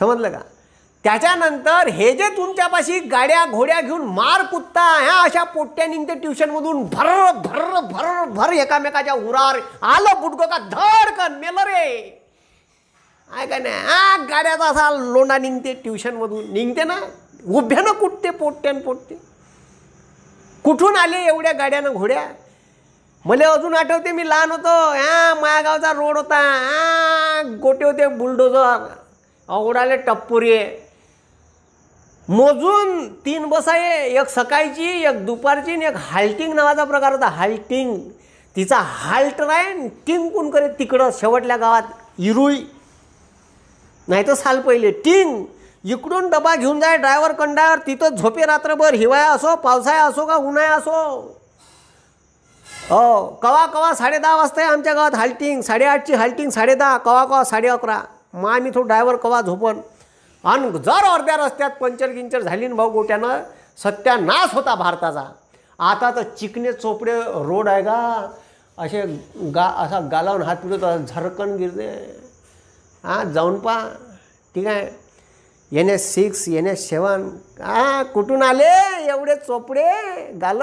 समजलं का त्याच्यानंतर हे जे तुमच्यापाशी गाड्या घोड्या घेऊन मार कुत्ता ह्या अशा पोट्या निघते ट्युशनमधून भर भर भर भर एकामेकाच्या उरार आलं बुटगो का धडकन मेल रे आहे का नाही हा गाड्याचा असा लोंडा निघते ट्युशनमधून निघते ना उभ्यानं कुठते पोट्यान पोटते कुठून आले एवढ्या गाड्यानं घोड्या मला अजून आठवते मी लहान होतो हा मायागावचा रोड होता हा गोटे होते बुलडोजर अवघडाले टप्पुरी आहे मोजून तीन बस आहे एक सकाळची एक दुपारची आणि एक हाल्टिंग नावाचा प्रकार होता हाल्टिंग तिचा हाल्ट राहीन कोण करे तिकडं शेवटल्या गावात इरुई नाही तर साल पहिले टिंग इकडून डबा घेऊन जाय ड्रायव्हर कंडायवर तिथं झोपे रात्रभर हिवाळा असो पावसाळा असो का उन्हाळा असो हो कवा कवा साडे दहा वाजता आहे आमच्या गावात हाल्टिंग साडेआठची हाल्टिंग साडे दहा कवा कवा साडे अकरा तो ड्रायव्हर कवा झोपन आणि जर अर्ध्या रस्त्यात पंचर गिंचर झाली ना भाऊ गोट्यानं सत्यानाश होता भारताचा आता तर चिकणे चोपडे रोड आहे का असे गा असा गालावून हात पिडत झरकन गिरते हां जाऊन पा ठीक आहे N S six N S seven हां कुठून आले एवढे चोपडे गाल